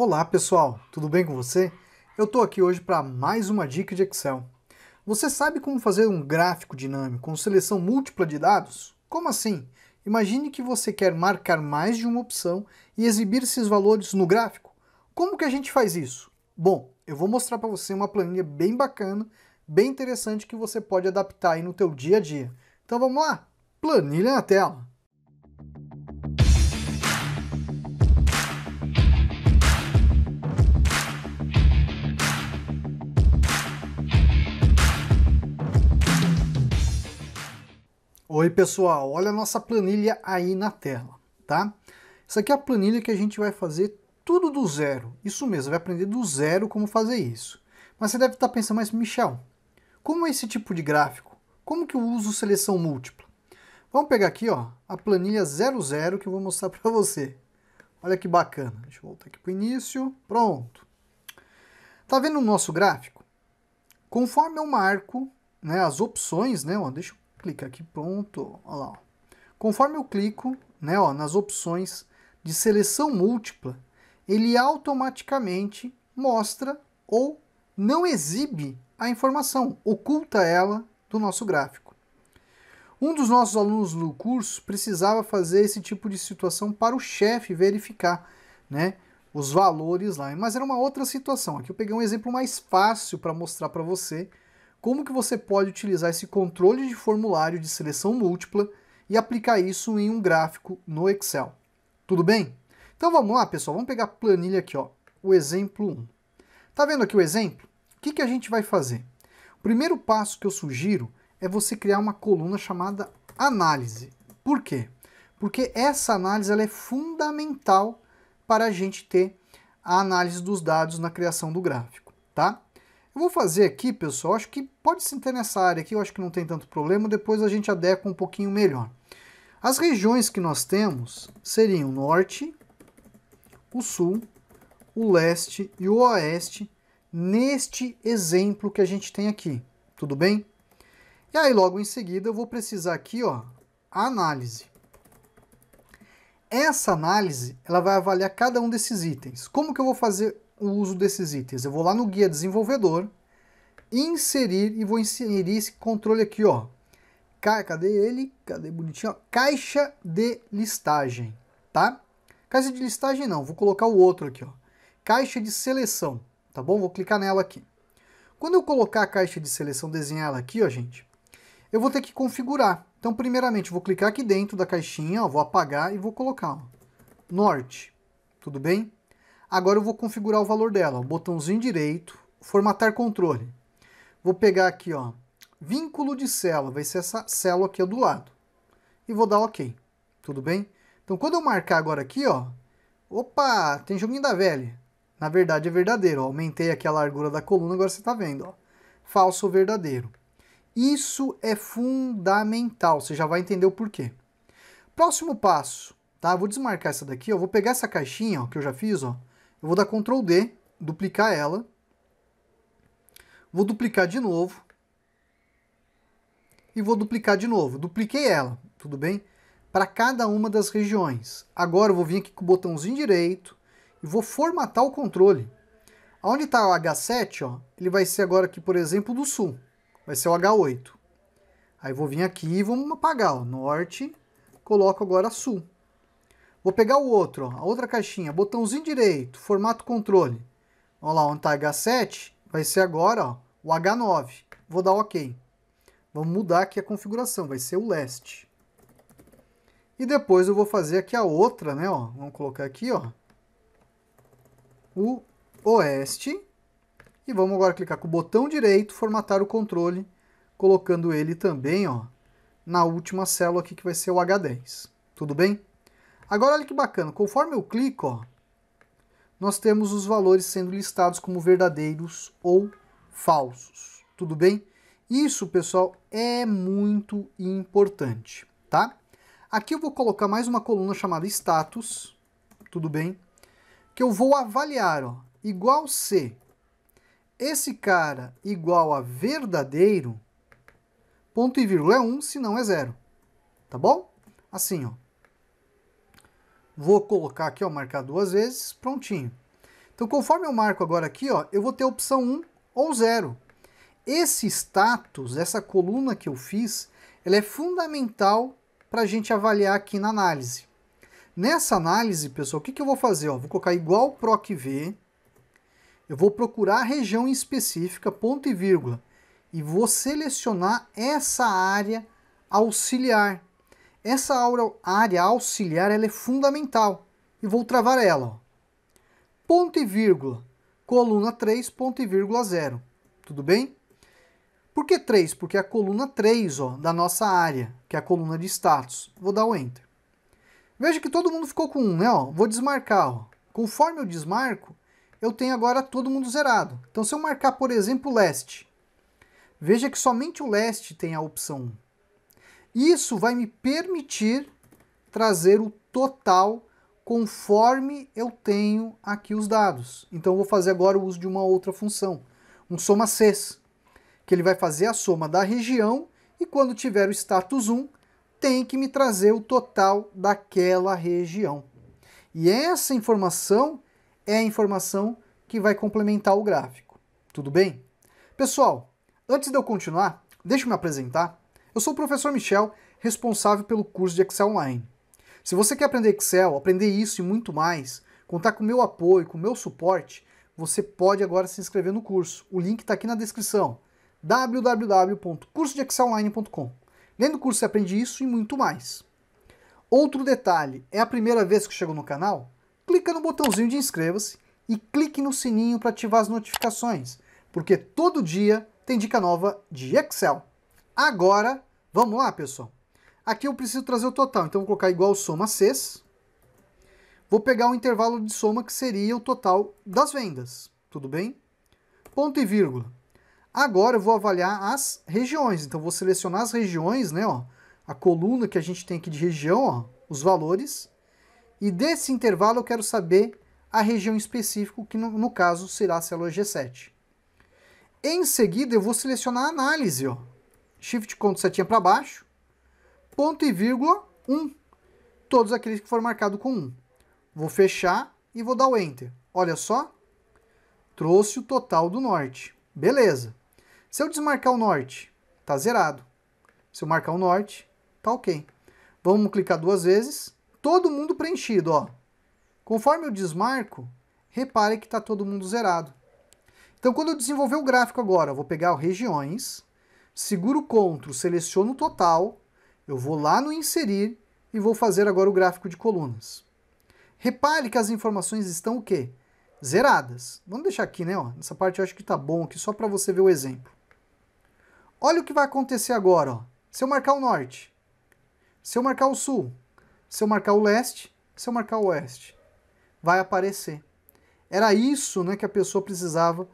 Olá pessoal, tudo bem com você? Eu estou aqui hoje para mais uma dica de Excel. Você sabe como fazer um gráfico dinâmico com seleção múltipla de dados? Como assim? Imagine que você quer marcar mais de uma opção e exibir esses valores no gráfico. Como que a gente faz isso? Bom, eu vou mostrar para você uma planilha bem bacana, bem interessante que você pode adaptar aí no teu dia a dia. Então vamos lá? Planilha na tela. Oi pessoal, olha a nossa planilha aí na tela, tá? Isso aqui é a planilha que a gente vai fazer tudo do zero, isso mesmo, vai aprender do zero como fazer isso. Mas você deve estar pensando, mas Michel, como é esse tipo de gráfico? Como que eu uso seleção múltipla? Vamos pegar aqui ó, a planilha 00 que eu vou mostrar para você. Olha que bacana, deixa eu voltar aqui para o início, pronto. Tá vendo o nosso gráfico? Conforme eu marco né, as opções, né, ó, deixa eu clica aqui, pronto, olha lá. Conforme eu clico né, ó, nas opções de seleção múltipla, ele automaticamente mostra ou não exibe a informação, oculta ela do nosso gráfico. Um dos nossos alunos no curso precisava fazer esse tipo de situação para o chefe verificar né, os valores lá, mas era uma outra situação. Aqui eu peguei um exemplo mais fácil para mostrar para você, como que você pode utilizar esse controle de formulário de seleção múltipla e aplicar isso em um gráfico no Excel. Tudo bem? Então vamos lá, pessoal, vamos pegar a planilha aqui, ó, o exemplo 1. Tá vendo aqui o exemplo? O que, que a gente vai fazer? O primeiro passo que eu sugiro é você criar uma coluna chamada análise. Por quê? Porque essa análise ela é fundamental para a gente ter a análise dos dados na criação do gráfico, tá? Eu vou fazer aqui, pessoal, acho que pode se ter nessa área aqui, eu acho que não tem tanto problema, depois a gente adequa um pouquinho melhor. As regiões que nós temos seriam o norte, o sul, o leste e o oeste, neste exemplo que a gente tem aqui, tudo bem? E aí, logo em seguida, eu vou precisar aqui, ó, a análise. Essa análise, ela vai avaliar cada um desses itens. Como que eu vou fazer o uso desses itens? Eu vou lá no guia desenvolvedor, inserir e vou inserir esse controle aqui, ó. Cadê ele? Cadê bonitinho? Ó. Caixa de listagem, tá? Caixa de listagem não, vou colocar o outro aqui, ó. Caixa de seleção, tá bom? Vou clicar nela aqui. Quando eu colocar a caixa de seleção, desenhar ela aqui, ó, gente, eu vou ter que configurar. Então, primeiramente, vou clicar aqui dentro da caixinha, ó, vou apagar e vou colocar, ó, norte, tudo bem? Agora eu vou configurar o valor dela, ó, botãozinho direito, formatar controle. Vou pegar aqui, ó, vínculo de célula, vai ser essa célula aqui do lado. E vou dar OK, tudo bem? Então, quando eu marcar agora aqui, ó, opa, tem joguinho da velha. Na verdade, é verdadeiro, ó, aumentei aqui a largura da coluna, agora você está vendo, ó, falso ou verdadeiro. Isso é fundamental, você já vai entender o porquê. Próximo passo, tá? Vou desmarcar essa daqui, ó, vou pegar essa caixinha ó, que eu já fiz, ó, eu vou dar Ctrl D, duplicar ela, Vou duplicar de novo. E vou duplicar de novo. Dupliquei ela, tudo bem? Para cada uma das regiões. Agora eu vou vir aqui com o botãozinho direito e vou formatar o controle. Onde está o H7, ó, ele vai ser agora aqui, por exemplo, do sul. Vai ser o H8. Aí vou vir aqui e vamos apagar, ó, norte, coloco agora sul. Vou pegar o outro, ó, a outra caixinha, botãozinho direito, formato controle. Olha lá, onde está H7, vai ser agora, ó, o H9. Vou dar OK. Vamos mudar aqui a configuração, vai ser o leste. E depois eu vou fazer aqui a outra, né, ó. Vamos colocar aqui, ó. O oeste. E vamos agora clicar com o botão direito, formatar o controle, colocando ele também, ó, na última célula aqui que vai ser o H10. Tudo bem? Agora olha que bacana, conforme eu clico, ó, nós temos os valores sendo listados como verdadeiros ou falsos, tudo bem? Isso, pessoal, é muito importante, tá? Aqui eu vou colocar mais uma coluna chamada status, tudo bem? Que eu vou avaliar, ó, igual C. Esse cara igual a verdadeiro, ponto e vírgula é 1, um, se não é zero, tá bom? Assim, ó. Vou colocar aqui, ó, marcar duas vezes, prontinho. Então, conforme eu marco agora aqui, ó, eu vou ter opção 1 ou zero. Esse status, essa coluna que eu fiz, ela é fundamental para a gente avaliar aqui na análise. Nessa análise, pessoal, o que, que eu vou fazer? Ó, vou colocar igual PROC-V, eu vou procurar a região específica, ponto e vírgula, e vou selecionar essa área auxiliar. Essa área auxiliar ela é fundamental e vou travar ela. Ó. Ponto e vírgula coluna 3, ponto e vírgula 0. Tudo bem? Por que 3? Porque é a coluna 3 ó, da nossa área, que é a coluna de status. Vou dar o Enter. Veja que todo mundo ficou com 1, né? Ó, vou desmarcar. Ó. Conforme eu desmarco, eu tenho agora todo mundo zerado. Então, se eu marcar, por exemplo, leste, veja que somente o leste tem a opção 1. Isso vai me permitir trazer o total conforme eu tenho aqui os dados. Então vou fazer agora o uso de uma outra função, um soma cs, que ele vai fazer a soma da região e quando tiver o status 1, tem que me trazer o total daquela região. E essa informação é a informação que vai complementar o gráfico. Tudo bem? Pessoal, antes de eu continuar, deixa eu me apresentar. Eu sou o professor Michel, responsável pelo curso de Excel Online. Se você quer aprender Excel, aprender isso e muito mais, contar com o meu apoio, com o meu suporte, você pode agora se inscrever no curso. O link está aqui na descrição. www.cursodeexcelonline.com Lendo o curso você aprende isso e muito mais. Outro detalhe, é a primeira vez que chegou no canal? Clica no botãozinho de inscreva-se e clique no sininho para ativar as notificações, porque todo dia tem dica nova de Excel. Agora, vamos lá, pessoal. Aqui eu preciso trazer o total, então vou colocar igual soma Cs. Vou pegar o intervalo de soma que seria o total das vendas, tudo bem? Ponto e vírgula. Agora eu vou avaliar as regiões, então vou selecionar as regiões, né, ó, a coluna que a gente tem aqui de região, ó, os valores, e desse intervalo eu quero saber a região específica, que no, no caso será a célula G7. Em seguida, eu vou selecionar a análise, ó. Shift Ctrl setinha para baixo ponto e vírgula 1. Todos aqueles que for marcado com 1. Vou fechar e vou dar o Enter. Olha só, trouxe o total do norte. Beleza. Se eu desmarcar o norte, tá zerado. Se eu marcar o norte, tá ok. Vamos clicar duas vezes. Todo mundo preenchido, ó. Conforme eu desmarco, repare que está todo mundo zerado. Então, quando eu desenvolver o gráfico agora, vou pegar o regiões, seguro o CTRL, seleciono o total, eu vou lá no inserir e vou fazer agora o gráfico de colunas. Repare que as informações estão o quê? Zeradas. Vamos deixar aqui, né? Ó, nessa parte eu acho que tá bom aqui, só para você ver o exemplo. Olha o que vai acontecer agora. Ó. Se eu marcar o norte, se eu marcar o sul, se eu marcar o leste, se eu marcar o oeste, vai aparecer. Era isso né, que a pessoa precisava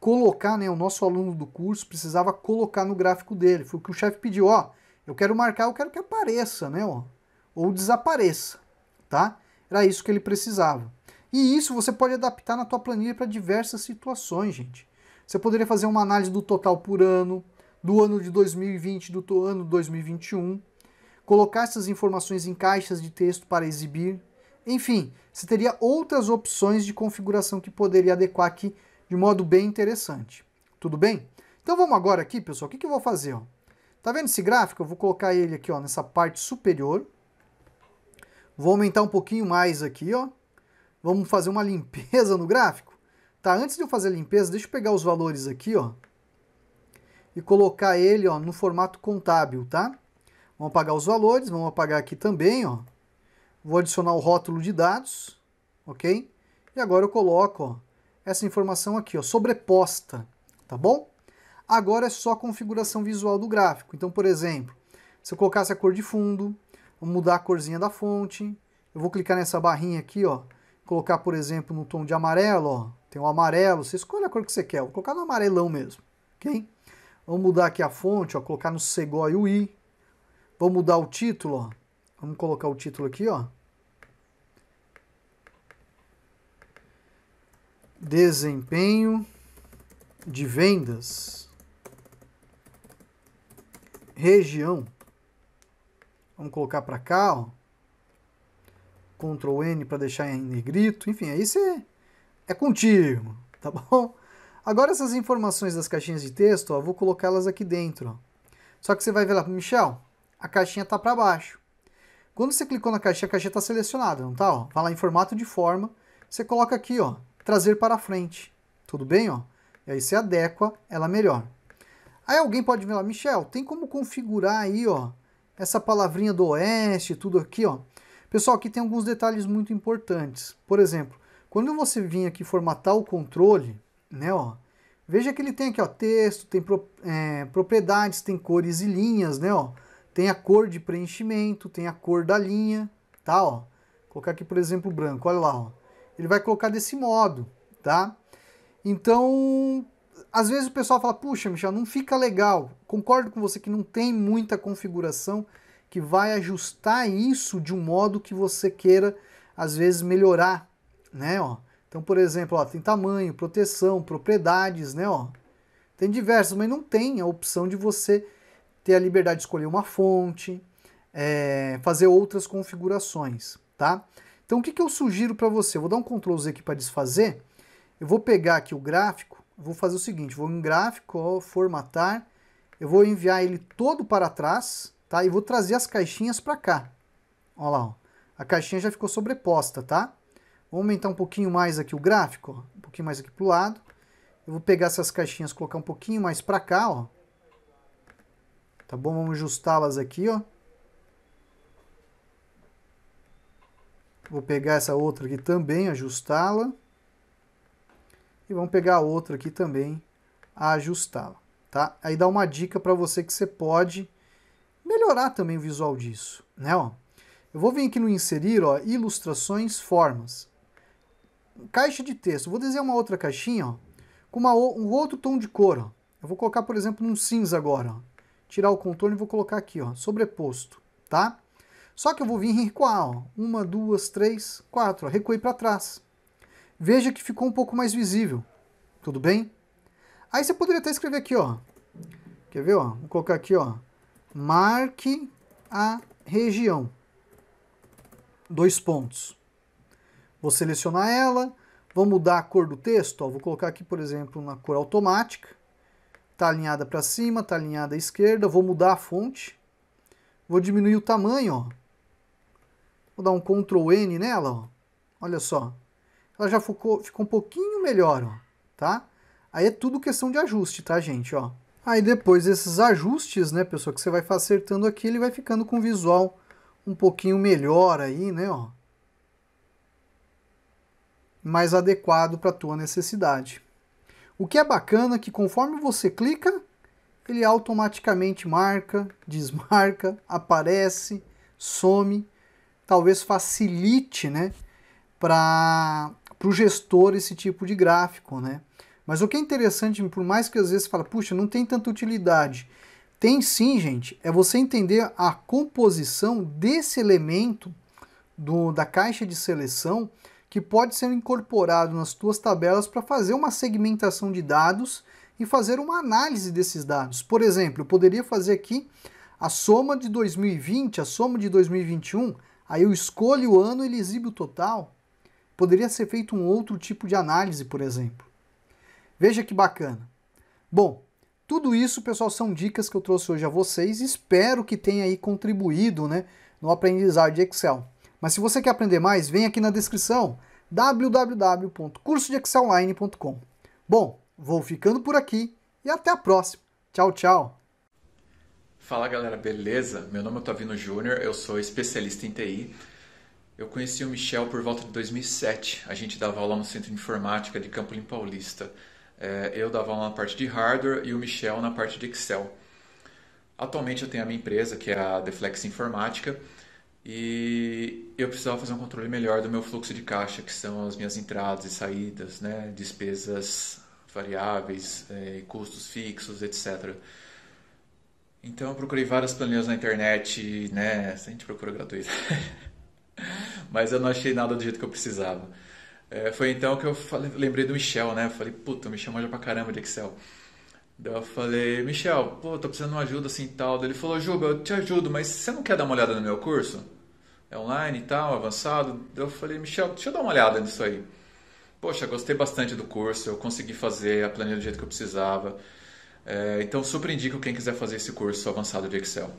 colocar, né, o nosso aluno do curso precisava colocar no gráfico dele. Foi o que o chefe pediu, ó, eu quero marcar, eu quero que apareça, né? Ó, ou desapareça, tá? Era isso que ele precisava. E isso você pode adaptar na tua planilha para diversas situações, gente. Você poderia fazer uma análise do total por ano, do ano de 2020, do ano 2021, colocar essas informações em caixas de texto para exibir. Enfim, você teria outras opções de configuração que poderia adequar aqui de modo bem interessante. Tudo bem? Então vamos agora aqui, pessoal, o que, que eu vou fazer? Ó? Tá vendo esse gráfico? Eu vou colocar ele aqui, ó, nessa parte superior. Vou aumentar um pouquinho mais aqui, ó. Vamos fazer uma limpeza no gráfico. Tá, antes de eu fazer a limpeza, deixa eu pegar os valores aqui, ó. E colocar ele, ó, no formato contábil, tá? Vamos apagar os valores, vamos apagar aqui também, ó. Vou adicionar o rótulo de dados, ok? E agora eu coloco, ó, essa informação aqui, ó, sobreposta, tá bom? Agora é só a configuração visual do gráfico. Então, por exemplo, se eu colocasse a cor de fundo, vou mudar a corzinha da fonte, eu vou clicar nessa barrinha aqui, ó, colocar, por exemplo, no tom de amarelo, ó, tem o um amarelo, você escolhe a cor que você quer, vou colocar no amarelão mesmo, ok? Vamos mudar aqui a fonte, ó, colocar no Segói UI, vou mudar o título, ó, vamos colocar o título aqui, ó, desempenho de vendas região. Vamos colocar para cá, ó. Ctrl N para deixar em negrito. Enfim, aí você é contigo, tá bom? Agora essas informações das caixinhas de texto, ó, vou colocá-las aqui dentro. Ó. Só que você vai ver lá, Michel, a caixinha tá para baixo. Quando você clicou na caixinha, a caixinha está selecionada, não tá? Ó? Vai lá em formato de forma, você coloca aqui, ó, trazer para frente. Tudo bem, ó? E aí você adequa ela melhor. Aí alguém pode vir lá, Michel, tem como configurar aí, ó, essa palavrinha do oeste, tudo aqui, ó. Pessoal, aqui tem alguns detalhes muito importantes. Por exemplo, quando você vir aqui formatar o controle, né, ó, veja que ele tem aqui, ó, texto, tem pro, é, propriedades, tem cores e linhas, né, ó. Tem a cor de preenchimento, tem a cor da linha, tá, ó. colocar aqui, por exemplo, branco, olha lá, ó. Ele vai colocar desse modo, tá? Então, às vezes o pessoal fala, puxa, Michel, não fica legal. Concordo com você que não tem muita configuração que vai ajustar isso de um modo que você queira, às vezes, melhorar, né, ó. Então, por exemplo, ó, tem tamanho, proteção, propriedades, né, ó. Tem diversos, mas não tem a opção de você ter a liberdade de escolher uma fonte, é, fazer outras configurações, tá? Então, o que, que eu sugiro para você? Eu vou dar um Ctrl Z aqui para desfazer. Eu vou pegar aqui o gráfico vou fazer o seguinte, vou em gráfico, formatar, eu vou enviar ele todo para trás, tá? E vou trazer as caixinhas para cá. Olha lá, ó. a caixinha já ficou sobreposta, tá? Vou aumentar um pouquinho mais aqui o gráfico, ó. um pouquinho mais aqui para o lado. Eu vou pegar essas caixinhas, colocar um pouquinho mais para cá, ó. Tá bom? Vamos ajustá-las aqui, ó. Vou pegar essa outra aqui também, ajustá-la e vamos pegar outro aqui também, ajustá-la, tá? Aí dá uma dica para você que você pode melhorar também o visual disso, né? Ó, eu vou vir aqui no inserir, ó, ilustrações, formas, caixa de texto. Vou desenhar uma outra caixinha, ó, com uma, um outro tom de cor, ó. Eu vou colocar, por exemplo, um cinza agora, ó. Tirar o contorno e vou colocar aqui, ó, sobreposto, tá? Só que eu vou vir recuar, ó. Uma, duas, três, quatro, ó. Recuei para trás veja que ficou um pouco mais visível. Tudo bem? Aí você poderia até escrever aqui, ó. Quer ver, ó? Vou colocar aqui, ó. Marque a região. Dois pontos. Vou selecionar ela. Vou mudar a cor do texto. Ó. Vou colocar aqui, por exemplo, na cor automática. Tá alinhada para cima, tá alinhada à esquerda. Vou mudar a fonte. Vou diminuir o tamanho, ó. Vou dar um Ctrl N nela, ó. Olha só ela já ficou, ficou um pouquinho melhor, ó, tá? Aí é tudo questão de ajuste, tá, gente, ó. Aí depois desses ajustes, né, pessoal, que você vai acertando aqui, ele vai ficando com visual um pouquinho melhor aí, né, ó. Mais adequado para a tua necessidade. O que é bacana é que conforme você clica, ele automaticamente marca, desmarca, aparece, some, talvez facilite, né, para para o gestor esse tipo de gráfico, né? Mas o que é interessante, por mais que às vezes você fala, puxa, não tem tanta utilidade. Tem sim, gente, é você entender a composição desse elemento do, da caixa de seleção que pode ser incorporado nas tuas tabelas para fazer uma segmentação de dados e fazer uma análise desses dados. Por exemplo, eu poderia fazer aqui a soma de 2020, a soma de 2021, aí eu escolho o ano e ele exibe o total poderia ser feito um outro tipo de análise, por exemplo. Veja que bacana. Bom, tudo isso, pessoal, são dicas que eu trouxe hoje a vocês. Espero que tenha aí contribuído né, no aprendizado de Excel. Mas se você quer aprender mais, vem aqui na descrição www.cursodeexcelline.com. Bom, vou ficando por aqui e até a próxima. Tchau, tchau. Fala galera, beleza? Meu nome é Tavino Júnior, eu sou especialista em TI eu conheci o Michel por volta de 2007. A gente dava aula no Centro de Informática de Campo Limpo Paulista. É, eu dava aula na parte de hardware e o Michel na parte de Excel. Atualmente eu tenho a minha empresa, que é a Deflex Informática, e eu precisava fazer um controle melhor do meu fluxo de caixa, que são as minhas entradas e saídas, né? despesas variáveis, é, custos fixos, etc. Então eu procurei várias planilhas na internet, né? A gente procura gratuito. Mas eu não achei nada do jeito que eu precisava. É, foi então que eu falei, lembrei do Michel, né? Eu falei, puta, o Michel manja pra caramba de Excel. Daí eu falei, Michel, pô, tô precisando de uma ajuda assim e tal. Daí ele falou, Juba, eu te ajudo, mas você não quer dar uma olhada no meu curso? É online e tal, avançado. Daí eu falei, Michel, deixa eu dar uma olhada nisso aí. Poxa, gostei bastante do curso, eu consegui fazer a planilha do jeito que eu precisava. É, então super indico quem quiser fazer esse curso avançado de Excel.